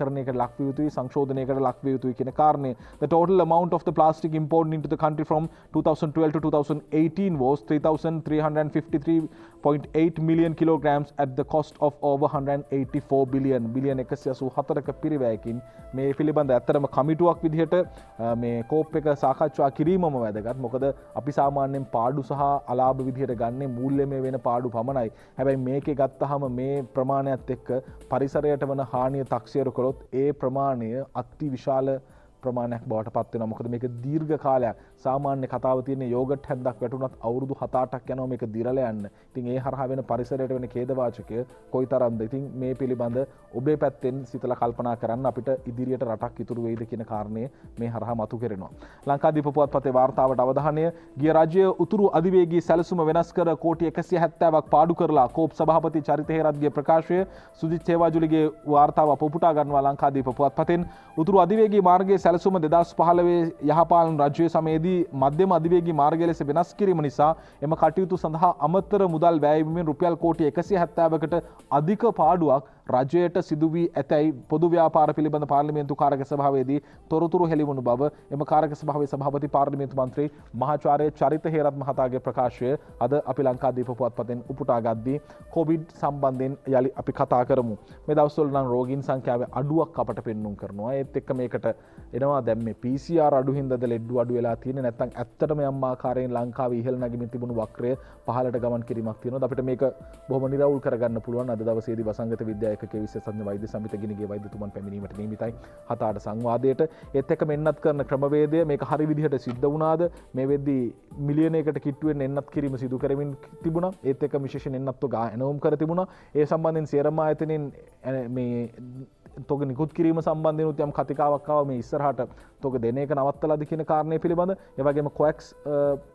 කරනක ලක්වයුතුයි සංශෝධනයකට ලක්වයුතුයි කියෙන කාරණය The total amount of the plastic imported into the country from 2012 to 2018 was 3,353.8 million kilograms at the cost of over 184 billion බිලියන එකසිය සූ හතරක පිරිවෑකින් මේ පිළිබඳ ඇත්තරම කමිටුවක් විදිහට මේ කෝප් එක සාකච්ඡා කිරීමම වැදගත් මොකද අපි සාමාන්‍යෙන් පාඩු සහ අලාභ විදිහට ගන්නේ මුල්ල මේ වෙන පාඩු පමණයි හැබැයි මේක ගත්තහම මේ ප්‍රමාණයක් එක්ක පරිසරයට වන හානිය තක්ෂයරු කරොත් ඒ ප්‍රමාණය අත්ති විශාල ප්‍රමාණයක් බවට පත්වෙන මොකද මේක දීර්ඝ කාලයක් සාමාන්‍ය කතාව තියන යෝගට හැදක් වැටුනත් අවුරුදු හතාටක් යනව එක දිරලයන්න ඉතින් ඒ හරහා වෙන පරිසරයට වෙන කේදවාචකය කොයි තරන්ද ඉතින් මේ පිළිබඳ ඔබේ පැත්තෙන් සිතල කල්පනා කරන්න අපිට ඉදිරියට රටක් ඉතුරුවේද කියන කාරණය මේ හරහා මතු කරෙනවා. ලංකාදීපපුවත් පතේ වාර්තාවට අවධානය ගිය රජය උතුරු අධිවේගේ සැලසුම වෙනස් කර කෝටි එකසිය හැත්තෑවක් පාඩු කරලා කෝප් සභහපති චරිතහෙරත්ගේ ප්‍රකාශය සුදිත් සේවාජුලිගේ වාර්තාව පොපුටා ගන්නවා ලංකාදීපපුවත් පතෙන් උතුරු අධිවේගේ මාර්ගගේ සැලසුම දෙදස් පහලවේ යහපාලන රජය සමේදී අධිවේගී මධ්‍යම අධිවේගී මාර්ගය ලෙස වෙනස් කිරීම නිසා එම කටයුතු සඳහා අමතර මුදල් වැයවීමෙන් රුපියල් කෝටි 170කට අධික පාඩුවක් රජයට සිදුවී ඇතැයි පොදු ව්‍යාපාර පිළිබඳ පාර්ලිමේන්තු කාරක සභාවේදී තොරතුරු හෙළිවුණු බව එම කාරක සභාවේ සභාපති පාර්ලිමේන්තු මන්ත්‍රී මහාචාර්ය චරිත හේරත් මහතාගේ ප්‍රකාශය අද අපි ලංකාදීප පුවත්පතෙන් උපුටාගද්දී කොවිඩ් සම්බන්ධයෙන් යළි අපි කතා කරමු. මේ දවස්වල නම් රෝගීන් සංඛ්‍යාව අඩුවක් අපට පෙන්නුම් කරනවා. ඒත් එක්ක මේකට එනවා දැන් මේ PCR අඩු හින්දාද ලෙඩ අඩු වෙලා තියෙන තියන්නේ නැත්තන් ඇත්තටම යම්මාකාරයෙන් ලංකාව ඉහල් නැගමින් තිබුණු වක්‍රය පහලට ගමන් කිරීමක් තියෙන අපිට මේක බොම නිරවල් කරගන්න පුළුවන් අද දවසේ වසංගත විද්‍යායක විශසන් වෛද සමිතගෙනගේ වෛදතුමන් පැමිණීමට නීමිතයි හතාට සංවාදයට එත් එක මෙන්නත් කරන ක්‍රමවේදය මේ හරි විදිහට සිද්ධ වුණාද මේ වෙද්දී මිලියනයකට කිට්ුවෙන් එන්නත් කිරීම සිදු කරමින් තිබුණ ඒත් එක විශෂ එන්නත්තු ගා ඇනවම් කර තිබුණ ඒ සම්බන්ධින් සේරම ආයතනින් මේ තොක නිකුත් කිරීම සම්බන්ධයනුත් යම් කතිකාවක්කාව මේ ඉස්සරහට තොක දෙන එක නවත්තලද කියන කාරණය පිළිබඳ එවගේම කොක්ස්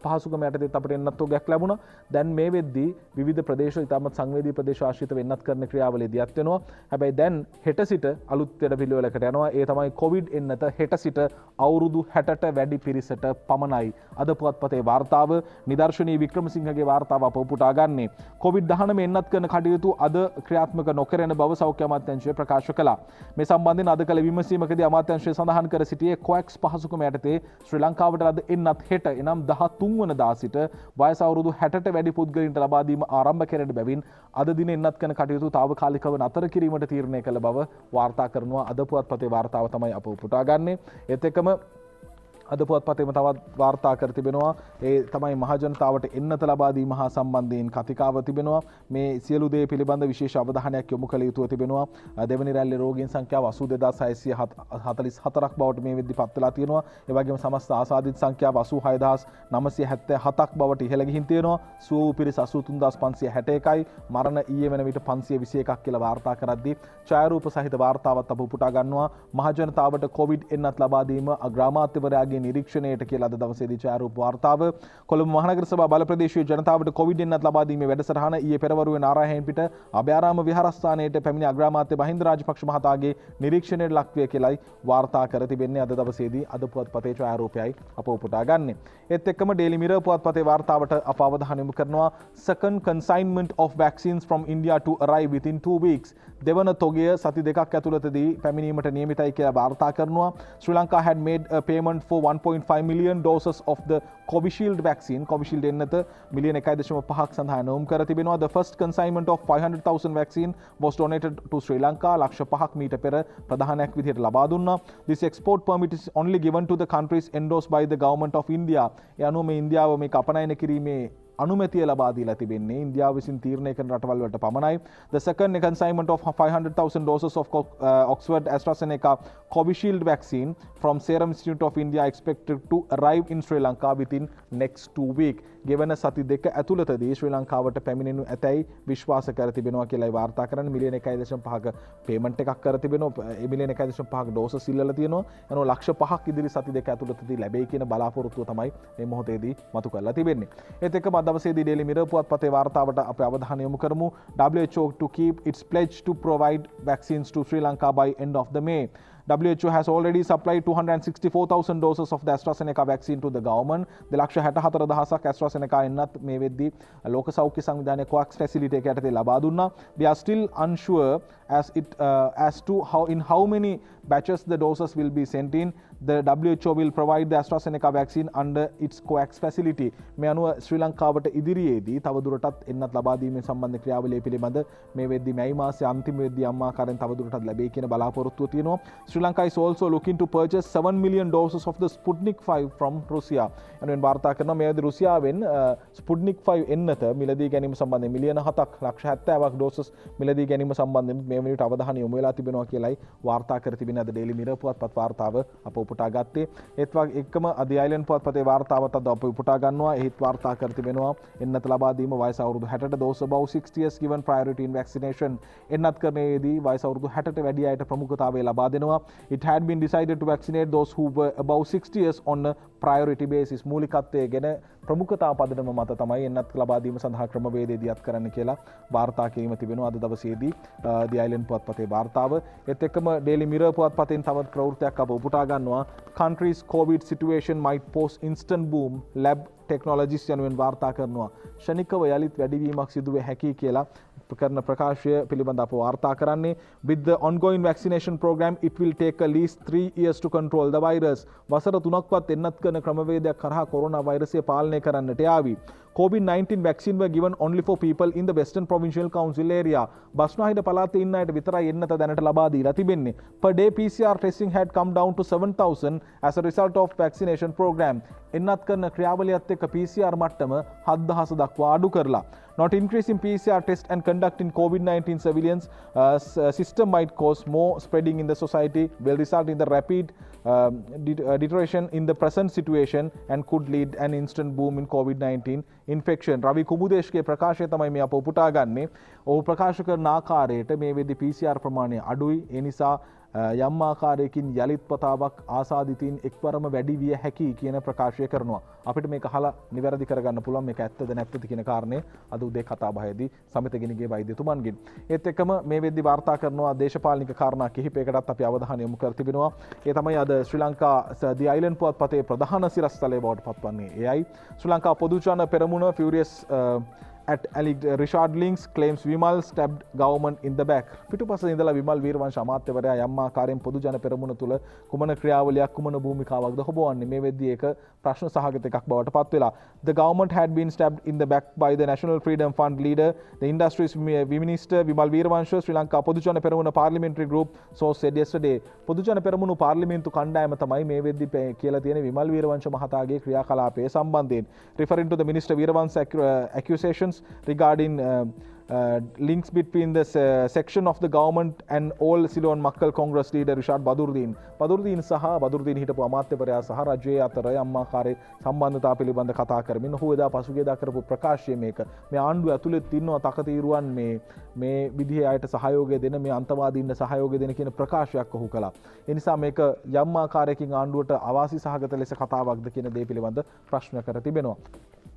පහසුක මයටතේ අපට එන්නත්තු ගැක් ලැබුණ දැන් මේ වෙද්දී විධ ප්‍රදේශ ඉතාමත් සංවේදී ප්‍රදේශවාශිත වෙන්නත් කරන ක්‍රියාවල දත්වෙනවා හැබැයි දැන් හෙට සිට අලුත්තයට පිළිවලකට යනවා ඒ තමයි කොවිඩ් එන්නත හෙට සිට අවුරුදු හැට වැඩි පිරිසට පමණයි අද පුවත්පතේ වාර්තාව නිදර්ශනී වික්‍රමසිංහගේ වාර්තාව අප පුටාගන්නේ කොවිඩ් දහන මෙන්නත් කරන කටයුතු අද ක්‍රියාත්මක නොකරන බව සෞඛ්‍යමත්‍යංශය ප්‍රකාශ කලා මේ සම්බන්ධ අද කළ විමසීමකද අමාත්‍යංශය සඳහන් කර සිටියේ කොක්ස් පහසුකම ඇතේ ශ්‍රී ලංකාවට අද එන්නත් හෙට එනම් දහ තුන්වන දා සිට වයසවරුදු හැට වැඩි පුද්ගලින්ට ලබාදීම ආරම්භ කරට බැවින් අද දින එන්නත් කන කටයුතු තාවකාලිකව නතර කිරීමට තීරණය කළ බව වාර්තා කරනවා අද පුවත්පතේ වාර්තාව තමයි අප උපුටාගන්නේ එත් එකම අද පුවත්පතේම තවත් වාර්තා කර තිබෙනවා ඒ තමයි මහජනතාවට එන්නත ලබාදීම හා සම්බන්ධයෙන් කතිකාව තිබෙනවා මේ සියලු දේ පිළිබඳ විශේෂ අවධානයක් යොමු කළ යුතුව තිබෙනවා දෙවැනි රැල්ලේ රෝගීන් සංඛ්‍යාව 82644ක් බවට මේ වෙද්දි පත් වෙලා තියෙනවා ඒ වගේම සමස්ත ආසාදිත සංඛ්‍යාව 86977ක් බවට ඉහළ ගිහින් තියෙනවා සුව වූ පිරිස 83561යි මරණ ඊයේ වෙන විට 521ක් කියලා වාර්තා කරද්දී ඡායාරූප සහිත වාර්තාවත් අප උපුටා ගන්නවා මහජනතාවට කොවිඩ් එන්නත් ලබා දීම අග්‍රාමාත්‍යවරයාගේ වගේ නිරීක්ෂණයට කියලා අද දවසේදී ඡායාරූප වාර්තාව කොළඹ මහනගර සභා බල ප්‍රදේශයේ ජනතාවට කොවිඩ් එන්නත් ලබා දීමේ වැඩසටහන ඊයේ පෙරවරුවේ නාරායන්පිට අභයාරාම විහාරස්ථානයේ පැමිණි අග්‍රාමාත්‍ය මහින්ද රාජපක්ෂ මහතාගේ නිරීක්ෂණයට ලක්විය කියලයි වාර්තා කර තිබෙන්නේ අද දවසේදී අද පුවත්පතේ ඡායාරූපයයි අප උපුටා ගන්නෙ. ඒත් එක්කම ඩේලි මිරර් පුවත්පතේ වාර්තාවට අප අවධානය යොමු කරනවා second consignment of vaccines from India to arrive within 2 weeks දෙවන තොගේ සති දෙකක් ඇතුළතදී පැමිණීමට නියමිතයි කියලා වාර්තා කරනවා ශ්‍රී Lanka had made a payment for 1.5 million doses of the Covishield vaccine Covishield එන්නත මිලියන 1.5ක් සඳහා නෝම් කර තිබෙනවා the first consignment of 500,000 vaccine was donated to Sri Lanka ලක්ෂ 5ක් මීට පෙර ප්‍රධානයක් විදිහට ලබා දුන්නා this export permit is only given to the countries endorsed by the government of India ඒ අනුව මේ ඉන්දියාව මේ කපනයන කිරීමේ අනුමැතිය ලබාදී ලතිබෙන්නේ ඉන්දයා විසින් තීරණය කන රටවල්වට පමණයි දසකන් කන්සයිමට of 500,000 doses of uh, Oxford AstraZeneca Covishield vaccine from Serum Institute of India expected to arrive in Sri Lanka within next two weeks. ගෙවන සති දෙක ඇතුළත දේශ්‍රී ලංකාවට පැමිණෙනු ඇතැයි විශ්වාස කර තිබෙනවා කියලයි වාර්තා කරන මිලියන එකයිදශම් පහක පේමට එකක් කර තිබෙන මිලියන එකයිදශම් පහක් දෝස සිල්ල තියනවා යන ලක්ෂ පහක් ඉදිරි සති දෙක ඇතුළතති ලැබේ කියන බලාපොරොත්තුව තමයි මෙමොහොතේදී මතු කරලා තිබෙන්නේ ඒතක මදවසේද ඩෙලි මිරපුවත් පතේ වාර්තාවට අප අවධානයමු කරමු WHO to keep its pledge to provide vaccines to Sri Lanka by end of the May. WHO has already supplied 264,000 doses of the AstraZeneca vaccine to the government. The ලක්ෂ 64 දහසක් AstraZeneca innat මේ lokasauki ලෝක සෞඛ්‍ය facility එක යටතේ ලබා දුන්නා. We are still unsure as it uh, as to how in how many batches the doses will be sent in. the WHO will provide the AstraZeneca vaccine under its COAX facility. මේ අනුව ශ්‍රී ලංකාවට ඉදිරියේදී තවදුරටත් එන්නත් ලබාදීම සම්බන්ධ ක්‍රියාවලිය පිළිබඳ මේ වෙද්දි මැයි මාසේ අන්තිම වෙද්දි අම්මාකාරයෙන් තවදුරටත් ලැබේ කියන බලාපොරොත්තුව තියෙනවා. ශ්‍රී Lanka is also looking to purchase 7 million doses of the Sputnik 5 from Russia. යනුවෙන් වාර්තා කරනවා මේ වෙද්දි රුසියාවෙන් ස්පුඩ්නික් 5 එන්නත මිලදී ගැනීම සම්බන්ධ මිලියන හතක් ලක්ෂ හැත්තෑවක් ඩෝසස් මිලදී ගැනීම සම්බන්ධ මේ වනිට අවධාන යොමවෙලා තිබෙනවා කියලයි වාර්තා කර තිබෙන අද ඩෙලි නිරපුවත් පත් වාර්තාව අප උපුටාගත්තේ ඒත්වා එක්ම අධ්‍යයලෙන් පොත්පතේ වාර්තාවත් අද අප උපුටාගන්නවා ඒත් වාර්තා කර තිබෙනවා එන්නත ලබාදීම වයස අවුරුදු 60 දෝස බව 60 years given priority in vaccination එන්නත් කරණයේදී වයස අවුරුදු 60ට වැඩි අයට ප්‍රමුඛතාවය ලබා දෙනවා it had been decided to vaccinate those who were about 60 years on a priority basis මූලිකත්වය ගැන ප්‍රමුඛතා පදනම මත තමයි එන්නත් ලබාදීම සඳහා ක්‍රමවේදේ දියත් කරන්න කියලා වාර්තා කිරීම තිබෙනවා අද දවසේදී දයිලෙන් පුවත්පතේ වාර්තාව එත් එක්කම ඩේලි මිර පුවත්පතෙන් තවත් ප්‍රවෘත්තියක් අප උපුටා ගන්නවා countries COVID situation might pose instant boom lab technologies යනුවෙන් වාර්තා කරනවා ෂනිකව යළිත් වැඩිවීමක් සිදුව හැකි කියලා කරන ප්‍රකාශය පිළිබඳ අප වාර්තා කරන්නේ with the ongoing vaccination program it will take at least 3 years to control the virus වසර තුනක්වත් එන්නත් කරන ක්‍රමවේදයක් කරහා කොරෝනා වෛරසය පාලනය කරන්නට යාවි COVID-19 vaccine were given only for people in the Western Provincial Council area. බස්නාහිර පළාතේ ඉන්න අයට විතරයි එන්නත දැනට ලබා දීලා තිබෙන්නේ. Per day PCR testing had come down to 7000 as a result of vaccination program. එන්නත් කරන PCR මට්ටම 7000 දක්වා Not increasing PCR test and conducting COVID-19 uh, surveillance uh, system might cause more spreading in the society, will result in the rapid um, uh, deterioration in the present situation and could lead an instant boom in COVID-19 infection Ravi කුමුදේශගේ ප්‍රකාශය තමයි මේ අප උපුටාගන්නේ ඔහු ප්‍රකාශ කරන ආකාරයට මේ වෙදි PCR ප්‍රමාණය අඩුයි ඒ නිසා යම් ආකාරයකින් යළිත් පතාවක් ආසාධිතීන් එක්වරම වැඩි විය හැකි කියන ප්‍රකාශය කරනවා. අපිට මේ කහලා නිවැරදි කරගන්න පුළන් මේ ඇත්තද නැත්තති කියෙන කාරණය අද උදේ කතා බහයදි සමතගෙනගේ වෛද්‍යතුමන්ගින්. ඒත් එකම මේ වෙදදි වාර්තා කරනවා දේශපාලික කාරණ කිහිපේකටත් අප අවධානයමු කරතිබෙනවා. ඒ තමයි අද ශ්‍රී ලංකා දයිලන් පුවත් පතේ ප්‍රධාන සිරස්තලේ බවට පත්වන්නේ ඒයි. ශ්‍රී Lanka Podujana Peramuna furious at Rishad links claims Wimal stab government ඉද බැක් පිට පස ඉදල විමල් වීරවංශ අමාත්‍යවරය යම්මාකාරයෙන් පොදු ජන පෙරමුණ තුළ කුමන ක්‍රියාවලයක් කුමන භූමිකාවක්ද හොබවන්නේ මේ වෙද්දිය එක ප්‍රශ්න සහගතකක් බවට පත්වෙලා The government had been stabbed in the back by the National Freedom Fund leader, the industry's minister Vimal Veeravansha, Sri Lanka පොදුජන පෙරමුණ parliamentary group so said yesterday. පොදුජන පෙරමුණු පාර්ලිමේන්තු කණ්ඩායම තමයි මේ වෙද්දි කියලා තියෙන විමල් වීරවංශ මහතාගේ ක්‍රියාකලාපය සම්බන්ධයෙන්. Referring to the minister Veeravansha uh, accusations rules regarding uh, uh, links between the uh, section of the government and all Ceylon Makkal Congress leader Rishad Bathiudeen Bathiudeen සහ බදුරදීන් හිටපු අමාත්‍යපරයා සහ රජයේ අතර අම්මාකාරය සම්බන්ධතා පිළිබඳ කතා කරමින් හෝදා පසුගේදා කරපු ප්‍රකාශය මේක මේ ආණ්ඩුව ඇතුළෙත් තින්නවා තකතීරුවන් මේ මේ විදිහ අයට සහයෝගය දෙන මේ අන්තවාදීන්න සහයෝග දෙන කියන ප්‍රකාශයක් ඔහු කලා එනිසා මේක යම්මාකාරයකින් ආණ්ඩුවට අවාසි සහගත ලෙස කතාවක්ද කියන දේ පිළිබඳ ප්‍රශ්න කර තිබෙනවා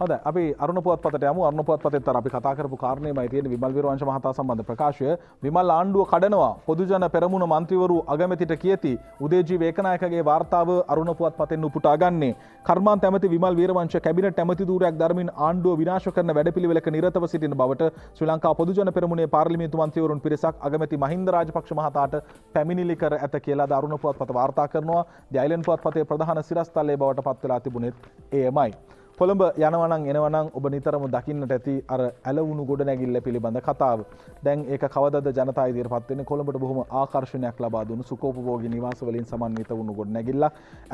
හොඳ අපි අරුණපුවත් පතට යමු අරුණපුවත් පතෙත් අර අපි කතා කරපු කාරණේමයි තියෙන්නේ විමල් විරවංශ මහතා සම්බන්ධ ප්‍රකාශය විමල් ආණ්ඩුව කඩනවා පොදුජන පෙරමුණ මන්ත්‍රීවරු අගමැතිට කියති උදේජී වේකනායකගේ වාර්තාව අරුණපුවත් පතෙන් උපුටා ගන්නේ කර්මාන්ත ඇමති විමල් විරවංශ කැබිනට් ඇමති ධූරයක් දරමින් ආණ්ඩුව විනාශ කරන වැඩපිළිවෙලක නිරතව සිටින බවට ශ්‍රී ලංකා පොදුජන පෙරමුණේ පාර්ලිමේන්තු මන්ත්‍රීවරුන් පිරිසක් අගමැති මහින්ද රාජපක්ෂ මහතාට පැමිණිලි කර ඇත කියලා අරුණපුවත් පත වාර්තා කරනවා ද අයිලන් පුවත් පතේ ප්‍රධාන සිරස්තලයේ බවට පත් වෙලා තිබුණෙත් එයමයි කොළඹ යනවනන් එනවනම් ඔබ නිතරම දකින්නට ඇති අර ඇලවුණු ගොඩ නැගිල්ල පිළිබඳ කතාව දැන් ඒ කවද ජනතයි දිරපත්වෙන කොළඹට බොහොම ආකර්ශණයක් ලබාදුන සුකෝපෝග නිවාසවලින් සමන්විත වුණු ගොඩ නැගිල්ල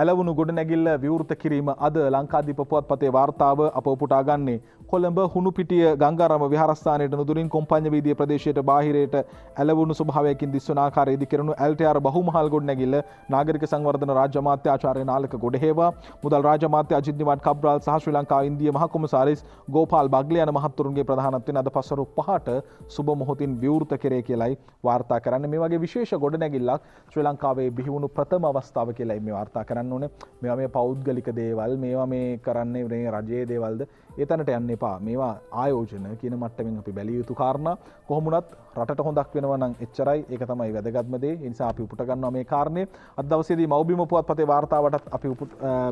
ඇලවුණු ගොඩ නැගිල්ල විවෘත කිරීම අද ලංකාධිප පුවත් පතේ වාර්තාව අප පුටාගන්නේ කොළඹ හුණු පිටිය ගංගරම විහරස්ථානයට නුදුරින් කොම්පං්ඥ වීදිය ප්‍රදේශයට බාහිරයට ඇලවුණු සභාවයකින් දිස්වනාකාර ඉදිකරනු ඇල්ටයාර බහුමහල් ගොඩ නැගිල්ල නාගරික සංවර්ධන රාජමාත්‍ය ආචාරය නාලක ගොඩහේවා මුදල් රාජමාත්‍ය අජිද්‍යවත් කබ්්‍රල් සහශ ශ්‍රී ලංකා ඉන්දිය මහකොම සාරිස් ගෝපාල් බගලයන මහත්තුරුන්ගේ ප්‍රධානත්වෙන් අද පසරු පහට සුබ මොහොතින් විවෘත කරේ කියලයි වාර්තා කරන්න මේ වගේ විශේෂ ගොඩනැගිල්ලක් ශ්‍රී ලංකාවේ බිහිවුණු ප්‍රථම අවස්ථාව කියලයි මේ වාර්තා කරන්න ඕනේ මෙවා මේ පෞද්ගලික දේවල් මේවා මේ කරන්නේ රජයේ දේවල්ද එතැනට යන්න එපා මේවා ආයෝජන කියන මට්ටමින් අපි බැලියයුතු කාරණ කොහොමුණත් රට හොඳක් වෙනවන එච්චරයි එක තමයි වැදගත්මදේ නිසා අපි උපටගන්න මේ කාරණය අදවසේදී මවබිම පුවත් පතේ වාර්තාවටත් අපි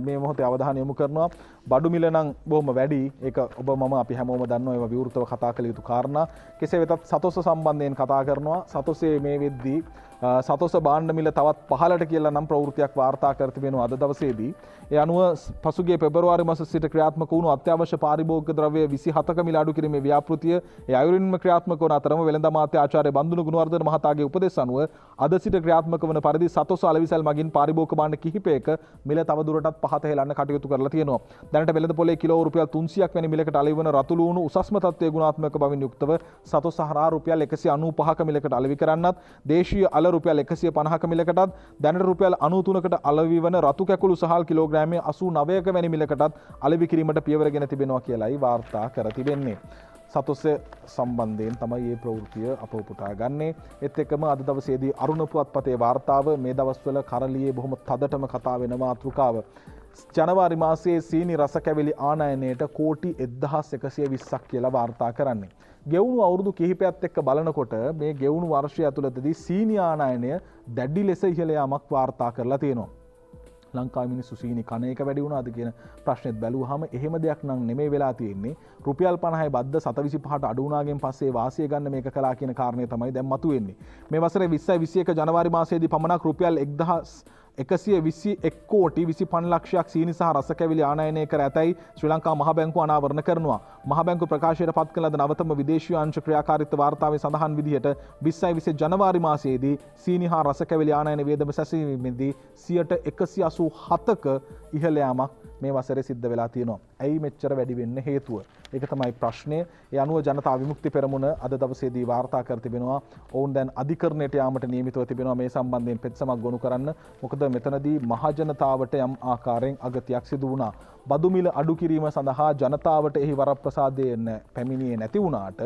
මේ මොහොතේ අවධාන යොමු කරනවා බඩු මිලනං බොහම වැඩි එක ඔබ ම අපි හැමෝම දන්න ඒ විවෘතව කතා කළ යුතු කාරණ කෙසේ වෙතත් සතොස සම්බන්ධයෙන් කතා කරනවා සතොසේ මේ වෙද්දී සතොස බාණ්ඩ මිල තවත් පහලට කියලා නම් ප්‍රවෘතියක් වාර්තා කරතිබෙන අද දවසේදී. ඒ අනුව පසුගේ පෙබරවාරි මස සිට ක්‍රියාත්මක වුණු අත්‍යවශ්‍ය පාරිභෝග ද්‍රව්‍ය විසි හතක මිල අඩු කිරීමේ ව්‍යාපෘතිය ඒ අයුරින්ම ක්‍රියාත්මක වන අතරම වෙළඳ අමාත්‍ය ආචාර්ය බඳුනු ගුණවර්ධන මහතාගේ උපදෙස් අනුව අද සිට ක්‍රියාත්මක වන පරිදි සතොස අලවිසල් මගින් පාරිභෝග බාණ්ඩ කිහිපයක මිල තවදුරටත් පහත හෙලන්න කටයුතු කරලා තියෙනවා. දැනට වෙළඳ පොලේ කිලෝ රුපියල් 300ක් වැනි මිලකට අලෙවි වන රතුළු වුණු උසස්ම තත්ත්වයේ ගුණාත්මක බවින් යුක්තව සතොස හරහා රුපියල් 195ක මිලකට අලෙවි කරන්නත් දේශීය අල රුපියල් එකසිය පනහක මිලකටත් දැනට රුපියල් අනුතුනකට අලවි වන රතු කැකුළු සහල් කිලෝග්‍රෑම අසු නවයක වැනි මිලකටත් අලවි කිරීමට පියවරගෙන තිබෙනවා කියලයි වාර්තා කර තිබෙන්නේ. සතුස්ස සම්බන්ධයෙන් තමයි ඒ ප්‍රවෘතිය අප උපුටා ගන්නේ එත් එකම අද දවසේදී අරුණපුවත් පතේ වාර්තාව මේ දවස්වල කරලියේ බොහොම තදටම කතා වෙන මාතෘකාව. ජනවාරි මාසයේ සීනි රස කැවිලි ආනයනයට කෝටි එදහස් එකසිය විස්සක් කියලා වාර්තා කරන්නේ. ගෙවුණු අවුරුදු කිහිපයත් එක්ක බලනකොට මේ ගෙවුණු වර්ෂය ඇතුළතදී සීනියානායනය දැඩ්ඩි ලෙස ඉහලයාමක් වාර්තා කරලා තියෙනවා. ලංකා මිනිස්සු සීනි කනයක වැඩි වුණාද කියන ප්‍රශ්නෙත් බැලූ හම එහෙම දෙයක් නම් නෙමේ වෙලා තියෙන්නේ රුපියල් පණහයි බද්ධ සතවිසි පහට අඩුනාගෙන් පස්සේ වාසය ගන්න මේක කලා කියන කාරණය තමයි දැම්මතු වෙන්නේ මේ වසර විස්සයි විසියක ජනවාරි මාසේදී පමණක් රුපියල් එක්දහස් එකසිය විසි එක්කෝටි විසි පන්ලක්ෂයක් සීනි සහ රස කැවිලි ආනයනය කර ඇතැයි ශ්‍රී ලංකා මහබැංකු අනාවරණ කරනවා මහබැංකු ප්‍රකාශයට පත් කළද නවතම විදේශී අංශ ක්‍රියාකාරිත්ව වාර්තාව සඳහන් විදිහට විස්සයි විසි ජනවාරි මාසයේදී සීනි හා රස කැවිලි ආනයන වේදම සැසීමේදී සියට එකසි අසූ හතක ඉහලයාමක් මේ වසරේ සිද්ධ වෙලා තියෙනවා. ඇයි මෙච්චර වැඩි වෙන්න හේතුව? ඒක තමයි ප්‍රශ්නය. ඒ අනුව ජනතා විමුක්ති පෙරමුණ අද දවසේදී වාර්තා කර තිබෙනවා. ඔවුන් දැන් අධිකරණයට යාමට නියමිතව තිබෙනවා මේ සම්බන්ධයෙන් පෙත්සමක් ගොනු කරන්න. මොකද මෙතනදී මහජනතාවට යම් ආකාරයෙන් අගතියක් සිදු වුණා. බදුමිල අඩු කිරීම සඳහා ජනතාවට එහි වරප්‍රසාදයෙන් පැමිණියේ නැති වුණාට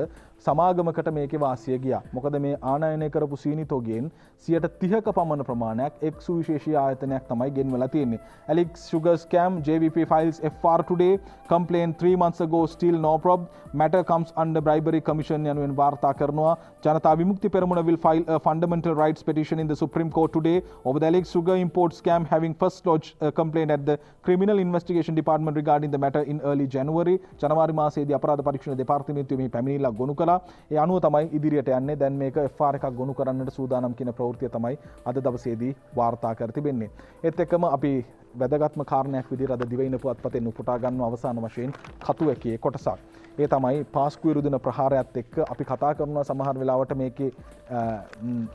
සමාගමකට මේක වාසිය ගිය මොකද මේ ආනයනය කරපු සීනිතෝගෙන් සියට තිහක පමණ ප්‍රමාණයක් එක් සුවිශේෂී ආයතනයක් තමයි ගෙන් වෙලා තියෙන්නේ ඇලික් සුගස් කෑම් JVP files FR today complain 3 months ago still no prob matter comes under bribery commission යනුවෙන් වාර්තා කරනවා ජනතා විමුක්ති පෙරමුණ will file a uh, fundamental rights petition in the supreme court today over the Alex sugar import scam having first lodged a uh, complaint at the criminal investigation department regarding the matter in early January ජනවාරි මාසේදී අපරාධ පරීක්ෂණ දෙපාර්තමේන්තුව මේ පැමිණිලා ගොනු කළා නිසා ඒ අනුව තමයි ඉදිරියට යන්නේ දැන් මේක ෆාර එකක් ගොුණු කරන්නට සූදානම් කියන ප්‍රවෘතිය තමයි අද දවසේදී වාර්තා කර තිබෙන්නේ. එත් එකම අපි වැදගත්ම කාරණයක් විදි අද දිවයින පුවත්පතෙන් උපුටාගන්න අවසාන වශයෙන් කතුවැකේ කොටසක්. ඒ තමයි පාස්කු විරුදින ප්‍රහාරයක්ත් එක්ක අපි කතා කරනවා සමහර වෙලාවට මේක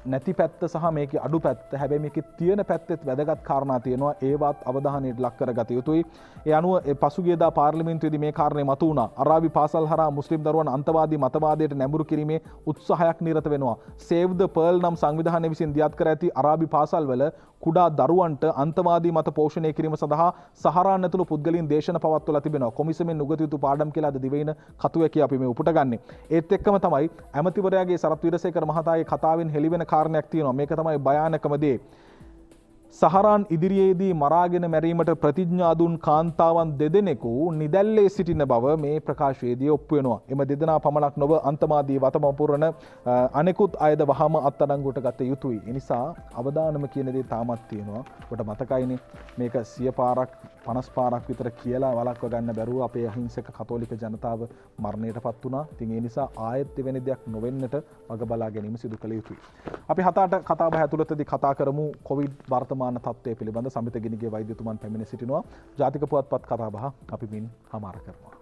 නැති පැත්ත සහ මේක අඩු පැත් හැබැ මේක තියෙන පැත්තෙත් වැදගත් කාරණා තියෙනවා ඒවත් අවධානයට ලක්කර ගත යුතුයි. ඒ අනුව පසුගේද පාර්ලිමින්තුවද මේ කාරණය මතු වුණ අරාවි පාසල් හර මුස්ලිම් දරුවන් අන්තවාදී මතවාදයට තත්වයට නැඹුරු කිරීමේ උත්සාහයක් නිරත වෙනවා. සේව්ද පර්ල් නම් සංවිධානය විසින් දියත් කර ඇති අරාබි පාසල්වල කුඩා දරුවන්ට අන්තවාදී මත පෝෂණය කිරීම සඳහා සහරන්නතුළ පුද්ගලින් දේශන පවත්වල තිබෙන කොමිසමෙන් නුගතයුතු පාඩම් කියලා අද දිවෙන කතුවැකි අපි මේ උපටගන්නේ. ඒත් එක්කම තමයි ඇමතිවරයාගේ සරත් විරසේකර මහතාගේ කතාවෙන් හෙළිවෙන කාරණයක් තියෙනවා මේක තමයි භයානකමදේ. සහරාන් ඉදිරියේදී මරාගෙන මැරීමට ප්‍රතිඥාදුන් කාන්තාවන් දෙදෙනෙකු නිදැල්ලේ සිටින බව මේ ප්‍රකාශයේදී ඔප්පු වෙනවා. එම දෙදෙනා පමණක් නොව අන්තමාදී වතමපුරණ අනෙකුත් අයද වහම අත්අඩංගුවට ගත යුතුයි. එනිසා අවදානම කියන දේ තාමත් තියෙනවා. කොට මතකයිනේ මේක සිය පාරක් පනස් පාරක් විතර කියලා වලක්ව ගන්න බැරුව අපේ අහිංසක කතෝලික ජනතාව මරණයට පත් වනා තින් ඒ නිසා ආයත්්‍ය වෙන දෙයක් නොවෙන්නට වග බලා ගැනීම සිදු කළ යුතුයි. අපි හතාට කතාව ඇතුළතද කතා කරමු කොවිඩ් වර්තමාන තත්වය පිළිබඳ සමිත ගෙනගේ වෛද්‍යතුමන් පැමිණ සිටිනවා ජාතික පුවත් පත් කතාබහ අපි මින් හමාර කරනවා.